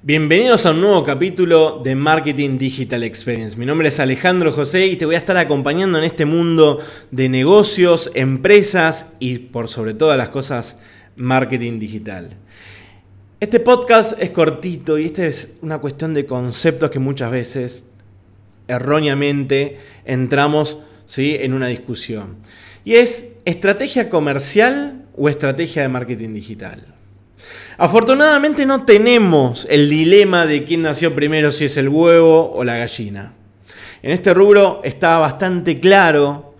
Bienvenidos a un nuevo capítulo de Marketing Digital Experience. Mi nombre es Alejandro José y te voy a estar acompañando en este mundo de negocios, empresas y por sobre todo las cosas marketing digital. Este podcast es cortito y esta es una cuestión de conceptos que muchas veces erróneamente entramos ¿sí? en una discusión. Y es estrategia comercial o estrategia de marketing digital. Afortunadamente no tenemos el dilema de quién nació primero, si es el huevo o la gallina. En este rubro está bastante claro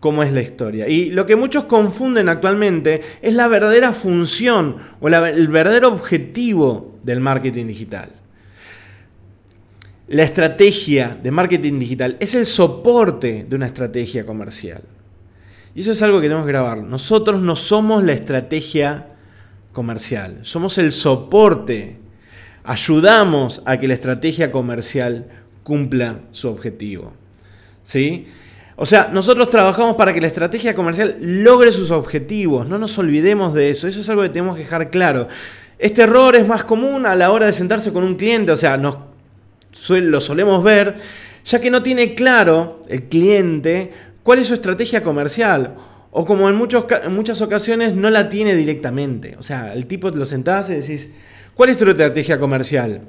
cómo es la historia. Y lo que muchos confunden actualmente es la verdadera función o el verdadero objetivo del marketing digital. La estrategia de marketing digital es el soporte de una estrategia comercial. Y eso es algo que tenemos que grabar. Nosotros no somos la estrategia comercial, somos el soporte, ayudamos a que la estrategia comercial cumpla su objetivo. ¿Sí? O sea, nosotros trabajamos para que la estrategia comercial logre sus objetivos, no nos olvidemos de eso, eso es algo que tenemos que dejar claro. Este error es más común a la hora de sentarse con un cliente, o sea, nos, lo solemos ver, ya que no tiene claro el cliente cuál es su estrategia comercial o como en, muchas ocasiones no la tiene directamente. O sea, el tipo lo sentás y decís, ¿cuál es tu estrategia comercial?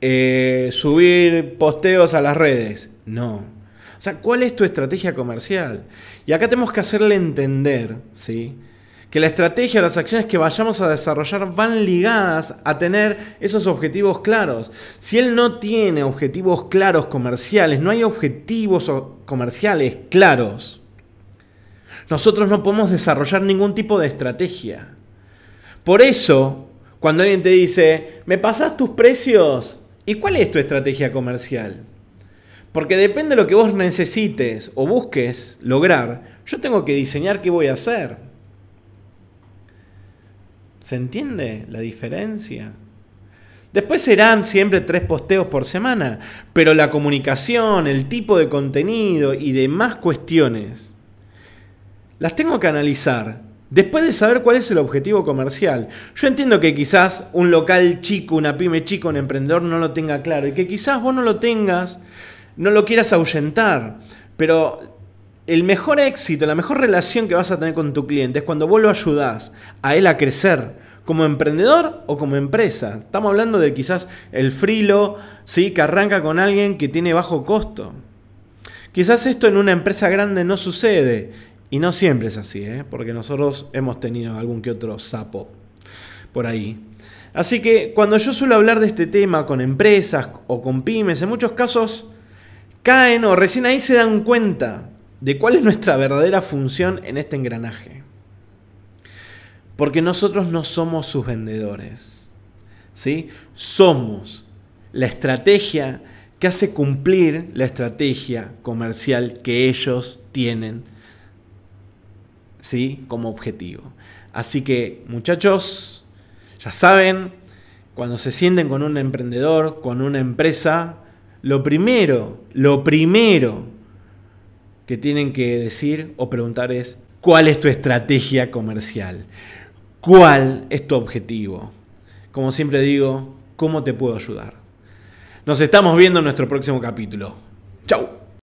Eh, subir posteos a las redes. No. O sea, ¿cuál es tu estrategia comercial? Y acá tenemos que hacerle entender, ¿sí? Que la estrategia, las acciones que vayamos a desarrollar van ligadas a tener esos objetivos claros. Si él no tiene objetivos claros comerciales, no hay objetivos comerciales claros, nosotros no podemos desarrollar ningún tipo de estrategia. Por eso, cuando alguien te dice, ¿me pasás tus precios? ¿Y cuál es tu estrategia comercial? Porque depende de lo que vos necesites o busques lograr, yo tengo que diseñar qué voy a hacer. ¿Se entiende la diferencia? Después serán siempre tres posteos por semana, pero la comunicación, el tipo de contenido y demás cuestiones las tengo que analizar después de saber cuál es el objetivo comercial. Yo entiendo que quizás un local chico, una pyme chico, un emprendedor no lo tenga claro y que quizás vos no lo tengas, no lo quieras ahuyentar, pero el mejor éxito, la mejor relación que vas a tener con tu cliente es cuando vos lo ayudás a él a crecer. Como emprendedor o como empresa. Estamos hablando de quizás el frilo, ¿sí? que arranca con alguien que tiene bajo costo. Quizás esto en una empresa grande no sucede y no siempre es así, ¿eh? porque nosotros hemos tenido algún que otro sapo por ahí. Así que cuando yo suelo hablar de este tema con empresas o con pymes, en muchos casos caen o recién ahí se dan cuenta de cuál es nuestra verdadera función en este engranaje. Porque nosotros no somos sus vendedores. ¿sí? Somos la estrategia que hace cumplir la estrategia comercial que ellos tienen ¿sí? Como objetivo. Así que, muchachos, ya saben, cuando se sienten con un emprendedor, con una empresa, lo primero, lo primero que tienen que decir o preguntar es, ¿cuál es tu estrategia comercial? ¿Cuál es tu objetivo? Como siempre digo, ¿cómo te puedo ayudar? Nos estamos viendo en nuestro próximo capítulo. ¡Chao!